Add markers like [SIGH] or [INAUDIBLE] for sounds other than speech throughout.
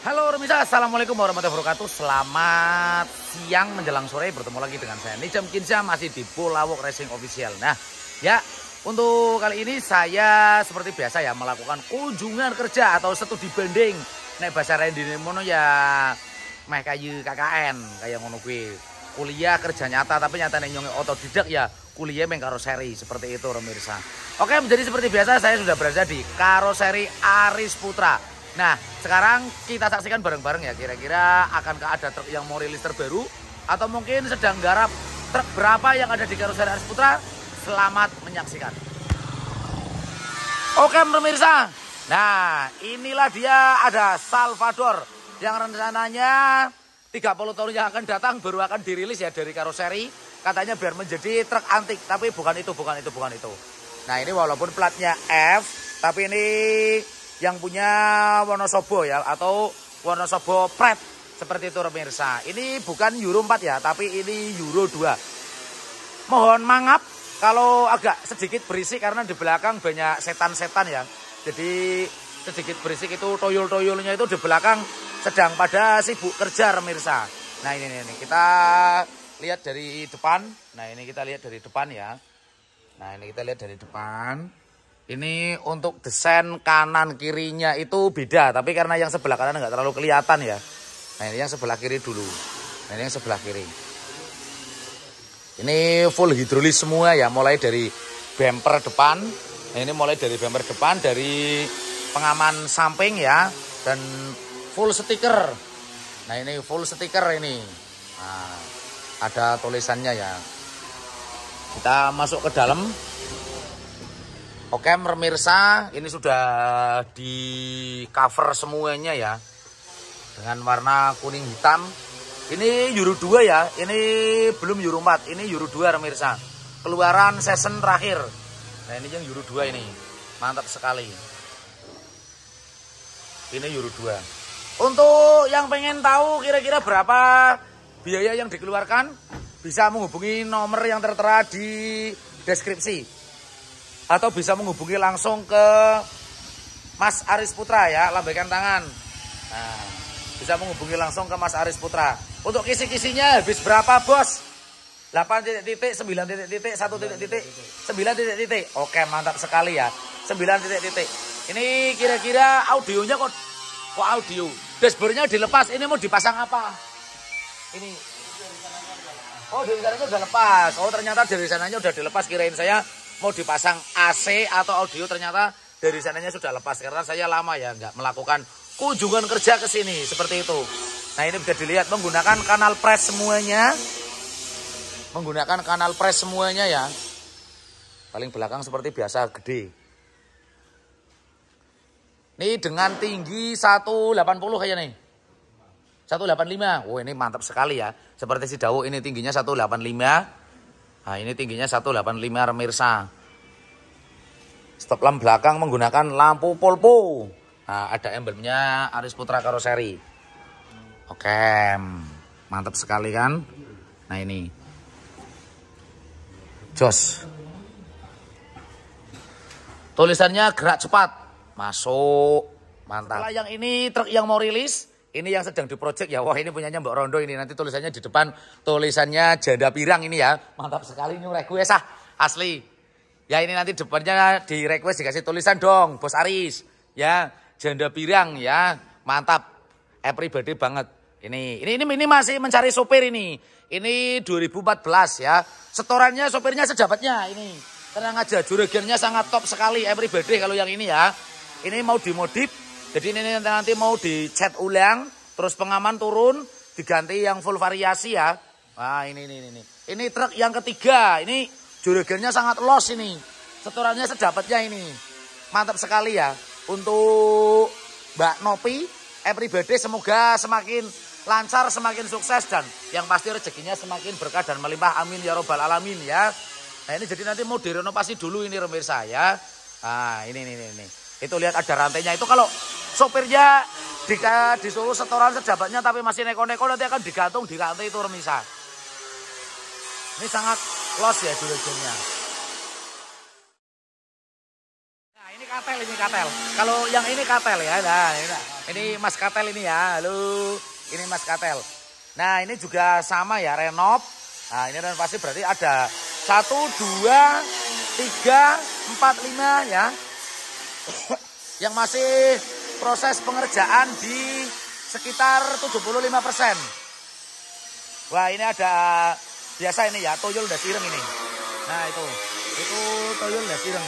Halo pemirsa, Assalamualaikum warahmatullahi wabarakatuh Selamat siang menjelang sore Bertemu lagi dengan saya Nijam Kinsya Masih di Pulawok Racing Official Nah ya, untuk kali ini saya seperti biasa ya Melakukan kunjungan kerja atau studi banding Nek bahasa Randy Nemono ya Meh kayu KKN Kayak ngono gue Kuliah kerja nyata Tapi nyata nyongi otodidak ya Kuliah main karoseri Seperti itu pemirsa Oke, menjadi seperti biasa saya sudah berada di Karoseri Aris Putra Nah, sekarang kita saksikan bareng-bareng ya kira-kira akankah ada truk yang mau rilis terbaru atau mungkin sedang garap truk berapa yang ada di karoseri Aris Putra? Selamat menyaksikan. Oke pemirsa, nah inilah dia ada Salvador yang rencananya 30 tahun yang akan datang baru akan dirilis ya dari karoseri. Katanya biar menjadi truk antik, tapi bukan itu, bukan itu, bukan itu. Nah ini walaupun platnya F, tapi ini yang punya Wonosobo ya atau Wonosobo Pret seperti itu pemirsa. Ini bukan Euro 4 ya, tapi ini Euro 2. Mohon mangap kalau agak sedikit berisik karena di belakang banyak setan-setan ya. Jadi sedikit berisik itu toyol-toyolnya itu di belakang sedang pada sibuk kerja pemirsa. Nah ini, ini, ini kita lihat dari depan. Nah ini kita lihat dari depan ya. Nah ini kita lihat dari depan. Ini untuk desain kanan kirinya itu beda, tapi karena yang sebelah kanan nggak terlalu kelihatan ya. Nah ini yang sebelah kiri dulu. Nah ini yang sebelah kiri. Ini full hidrolis semua ya, mulai dari bumper depan. Nah, ini mulai dari bumper depan, dari pengaman samping ya, dan full stiker. Nah ini full stiker ini. Nah, ada tulisannya ya. Kita masuk ke dalam. Oke pemirsa, ini sudah di cover semuanya ya. Dengan warna kuning hitam. Ini Euro 2 ya, ini belum Euro 4, ini Euro 2 pemirsa. Keluaran season terakhir. Nah ini yang Euro 2 ini, mantap sekali. Ini Euro 2. Untuk yang pengen tahu kira-kira berapa biaya yang dikeluarkan, bisa menghubungi nomor yang tertera di deskripsi atau bisa menghubungi langsung ke Mas Aris Putra ya, lambaikan tangan. Nah, bisa menghubungi langsung ke Mas Aris Putra. Untuk kisi-kisinya habis berapa, Bos? 8 titik titik, 9 titik titik, 1 titik titik, 9 titik titik. Oke, mantap sekali ya. 9 titik titik. Ini kira-kira audionya kok kok audio. Dashboardnya dilepas, ini mau dipasang apa? Ini Oh, dari sananya udah lepas. Oh, ternyata dari sananya udah dilepas kirain saya mau dipasang AC atau audio ternyata dari sananya sudah lepas karena saya lama ya nggak melakukan kunjungan kerja ke sini seperti itu. Nah ini bisa dilihat menggunakan kanal press semuanya, menggunakan kanal press semuanya ya. Paling belakang seperti biasa gede. Ini dengan tinggi 180 kayaknya nih. 185. Wah, oh, ini mantap sekali ya. Seperti si Dawo ini tingginya 185. Nah, ini tingginya 185 pemirsa. Stop lamp belakang menggunakan lampu polpo. Nah, ada emblemnya Aris Putra Karoseri. Oke, mm, mantap sekali kan? Nah, ini. Jos. Tulisannya gerak cepat. Masuk. Mantap. Setelah yang ini truk yang mau rilis ini yang sedang diprojek ya. Wah ini punyanya Mbak Rondo ini. Nanti tulisannya di depan. Tulisannya janda pirang ini ya. Mantap sekali ini request ah. Asli. Ya ini nanti depannya di request dikasih tulisan dong. Bos Aris. Ya. Janda pirang ya. Mantap. Everybody eh, banget. Ini, ini, ini, ini masih mencari sopir ini. Ini 2014 ya. Setorannya sopirnya sejabatnya ini. Tenang aja, juragannya sangat top sekali everybody eh, kalau yang ini ya. Ini mau dimodif jadi ini nanti mau dicat ulang, terus pengaman turun, diganti yang full variasi ya. Nah ini, ini, ini. Ini truk yang ketiga, ini juragannya sangat los ini. Setorannya sedapatnya ini. Mantap sekali ya. Untuk Mbak Nopi, everybody semoga semakin lancar, semakin sukses, dan yang pasti rezekinya semakin berkah dan melimpah. Amin ya robbal alamin ya. Nah ini jadi nanti mau direnovasi dulu ini remir saya. Nah ini, ini, ini. ini. Itu lihat ada rantainya, itu kalau sopirnya di, disuruh setoran sejabatnya tapi masih neko-neko nanti akan digantung di rantai itu remisa. Ini sangat los ya dulu Nah ini katel, ini katel. Kalau yang ini katel ya, nah ini, nah, ini mas katel ini ya, halo. Ini mas katel. Nah ini juga sama ya, renov. Nah ini renovasi berarti ada satu, dua, tiga, empat, lima ya. Yang masih proses pengerjaan di sekitar 75%. Wah, ini ada biasa ini ya, toyol udah sireng ini. Nah, itu. Itu toyol udah sireng.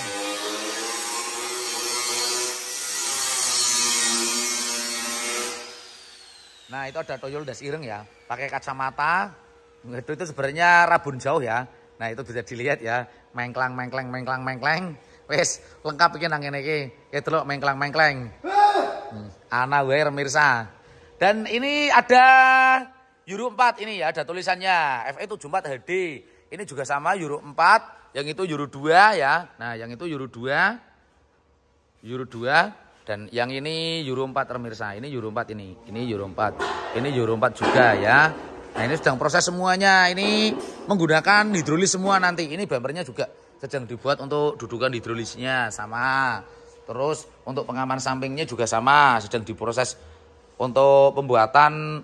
Nah, itu ada toyol udah sireng ya, pakai kacamata. Itu itu sebenarnya rabun jauh ya. Nah, itu bisa dilihat ya, mengklang mengklang mengklang mengklang. Wes, lengkap bikin nang ki. itu loh mengklang mengklang Hmm. Ana Wair mirsa. Dan ini ada Euro 4 ini ya, ada tulisannya. FE 74 HD. Ini juga sama Euro 4, yang itu Euro 2 ya. Nah, yang itu Euro 2. Euro 2 dan yang ini Euro 4 pemirsa. Ini Euro 4 ini. Ini Euro 4. Ini Euro 4 juga ya. Nah, ini sedang proses semuanya. Ini menggunakan hidrolis semua nanti. Ini bumpernya juga sedang dibuat untuk dudukan hidrolisnya sama. Terus untuk pengaman sampingnya juga sama, sedang diproses untuk pembuatan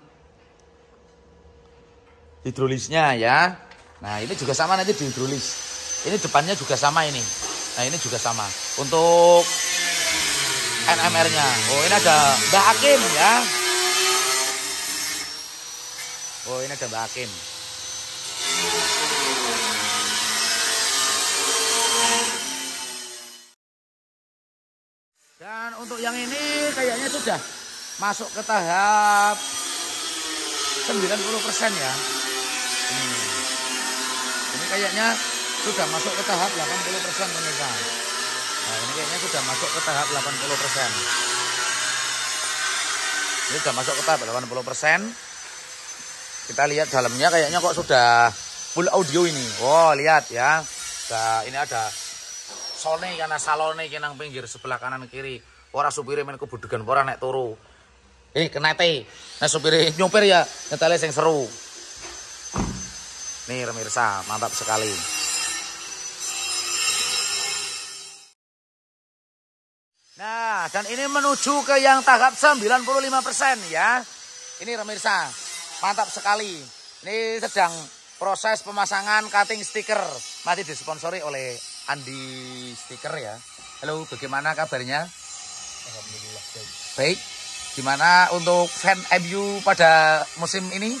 hidrolisnya ya. Nah ini juga sama nanti dihidrolis. Ini depannya juga sama ini. Nah ini juga sama. Untuk NMR-nya. Oh ini ada Mbak Hakim ya. Oh ini ada Mbak Hakim. yang ini kayaknya sudah masuk ke tahap 90% ya. Hmm. Ini kayaknya sudah masuk ke tahap 80% pemirsa. Nah, ini kayaknya sudah masuk ke tahap 80%. Ini sudah masuk ke tahap 80%. Kita lihat dalamnya kayaknya kok sudah full audio ini. Oh, lihat ya. Nah, ini ada Sony karena salone yang pinggir sebelah kanan kiri Ora supire men kebudegan ora nek turu. Eh teh, Nek supire nyupir ya ngetele sing seru. Nih pemirsa, mantap sekali. Nah, dan ini menuju ke yang tahap 95% ya. Ini pemirsa, mantap sekali. Ini sedang proses pemasangan cutting stiker. Masih disponsori oleh Andi Stiker ya. Halo, bagaimana kabarnya? Alhamdulillah baik. Baik. Gimana untuk fan MU pada musim ini?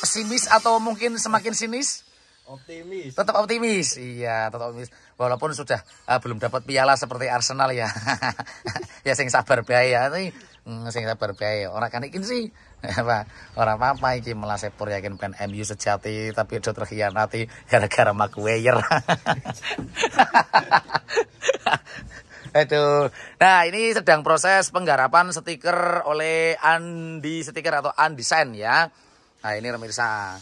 Pesimis atau mungkin semakin sinis? Optimis. Tetap optimis. Iya, tetap optimis. Walaupun sudah uh, belum dapat piala seperti Arsenal ya. [LAUGHS] ya sing sabar bae ya. Hmm, sing sabar bae. Ora kanikin sih. [LAUGHS] apa orang apa iki malah yakin fan MU sejati tapi udah terkhianati gara-gara Maguire [LAUGHS] Itu. Nah, ini sedang proses penggarapan stiker oleh Andi Stiker atau Andi Sen ya. Nah, ini pemirsa.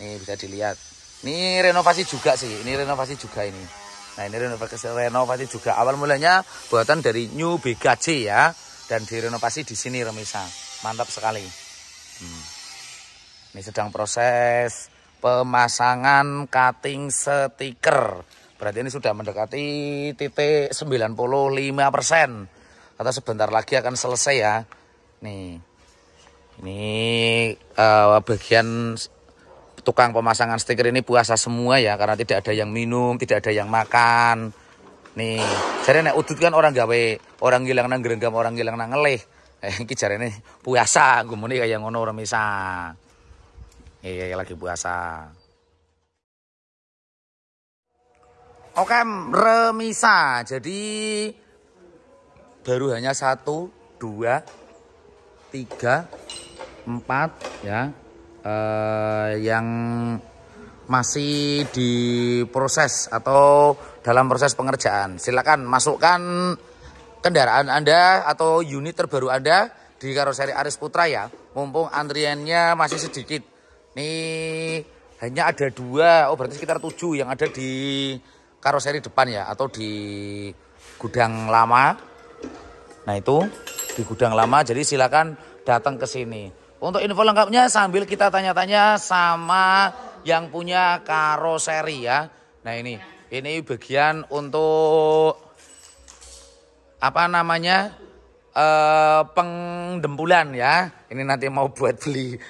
Ini bisa dilihat. Ini renovasi juga sih. Ini renovasi juga ini. Nah, ini renovasi, renovasi juga. Awal mulanya buatan dari New BKJ ya. Dan direnovasi di sini pemirsa. Mantap sekali. Hmm. Ini sedang proses pemasangan cutting stiker. Berarti ini sudah mendekati titik 95 persen. Atau sebentar lagi akan selesai ya. Nih, ini uh, bagian tukang pemasangan stiker ini puasa semua ya karena tidak ada yang minum, tidak ada yang makan. Nih, jadi nek udut kan orang gawe, orang hilang nang gerenggam, orang hilang nang ngelih. Eh, [LAUGHS] iki ini puasa, nih kayak ngono orang misa. Iya, iya, lagi puasa. Oke, remisa. Jadi baru hanya satu, dua, tiga, empat ya. Uh, yang masih diproses atau dalam proses pengerjaan. Silakan masukkan kendaraan Anda atau unit terbaru Anda di karoseri Aris Putra ya. Mumpung antriannya masih sedikit. Nih hanya ada dua, oh berarti sekitar tujuh yang ada di karoseri depan ya atau di gudang lama. Nah itu di gudang lama jadi silakan datang ke sini. Untuk info lengkapnya sambil kita tanya-tanya sama yang punya karoseri ya. Nah ini ini bagian untuk apa namanya eh, pengdempulan ya. Ini nanti mau buat beli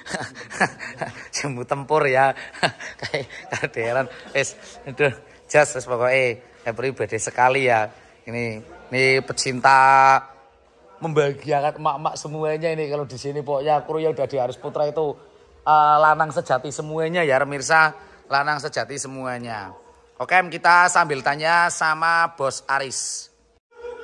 [LAUGHS] jambu tempur ya. [LAUGHS] Kayak kaderan. Es, itu jas just pokoknya eh, pribadi sekali ya ini ini pecinta membahagiakan emak-emak semuanya ini kalau di sini pokoknya ya udah di harus Putra itu uh, lanang sejati semuanya ya pemirsa lanang sejati semuanya oke kita sambil tanya sama Bos Aris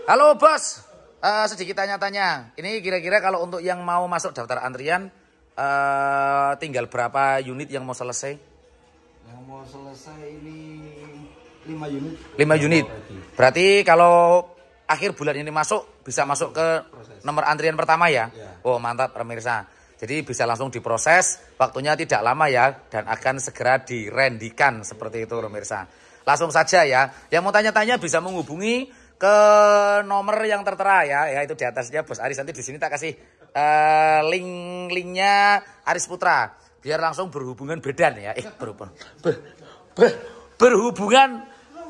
halo Bos uh, sedikit tanya-tanya ini kira-kira kalau untuk yang mau masuk daftar antrian uh, tinggal berapa unit yang mau selesai yang mau selesai ini 5 unit. 5 unit. Berarti kalau akhir bulan ini masuk bisa masuk ke nomor antrian pertama ya. Iya. Oh, mantap pemirsa. Jadi bisa langsung diproses, waktunya tidak lama ya dan akan segera direndikan seperti itu pemirsa. Langsung saja ya. Yang mau tanya-tanya bisa menghubungi ke nomor yang tertera ya. Ya itu di atasnya Bos Aris nanti di sini tak kasih uh, eh, link linknya Aris Putra biar langsung berhubungan bedan ya. Eh berhubungan ber, ber, berhubungan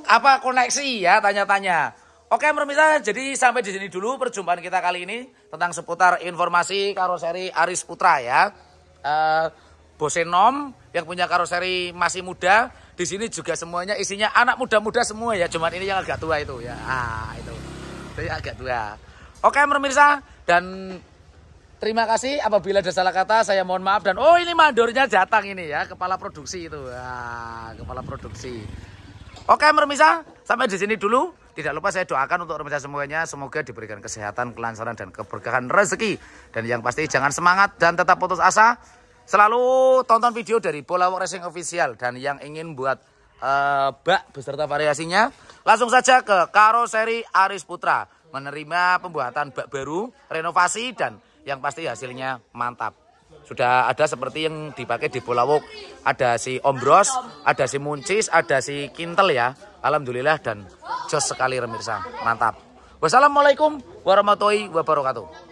apa koneksi ya tanya-tanya. Oke pemirsa, jadi sampai di sini dulu perjumpaan kita kali ini tentang seputar informasi karoseri Aris Putra ya. Uh, eh, Bosenom yang punya karoseri masih muda, di sini juga semuanya isinya anak muda-muda semua ya, cuman ini yang agak tua itu ya. Ah, itu. Itu agak tua. Oke pemirsa dan terima kasih apabila ada salah kata saya mohon maaf dan oh ini mandornya datang ini ya, kepala produksi itu. Ah, kepala produksi. Oke Mermisa, sampai di sini dulu. Tidak lupa saya doakan untuk remaja semuanya semoga diberikan kesehatan, kelancaran dan keberkahan rezeki. Dan yang pasti jangan semangat dan tetap putus asa. Selalu tonton video dari Bola Racing Official dan yang ingin buat uh, bak beserta variasinya langsung saja ke Karoseri Aris Putra menerima pembuatan bak baru, renovasi dan yang pasti hasilnya mantap sudah ada seperti yang dipakai di Bulawuk. Ada si Ombros, ada si Muncis, ada si Kintel ya. Alhamdulillah dan jos sekali pemirsa. Mantap. Wassalamualaikum warahmatullahi wabarakatuh.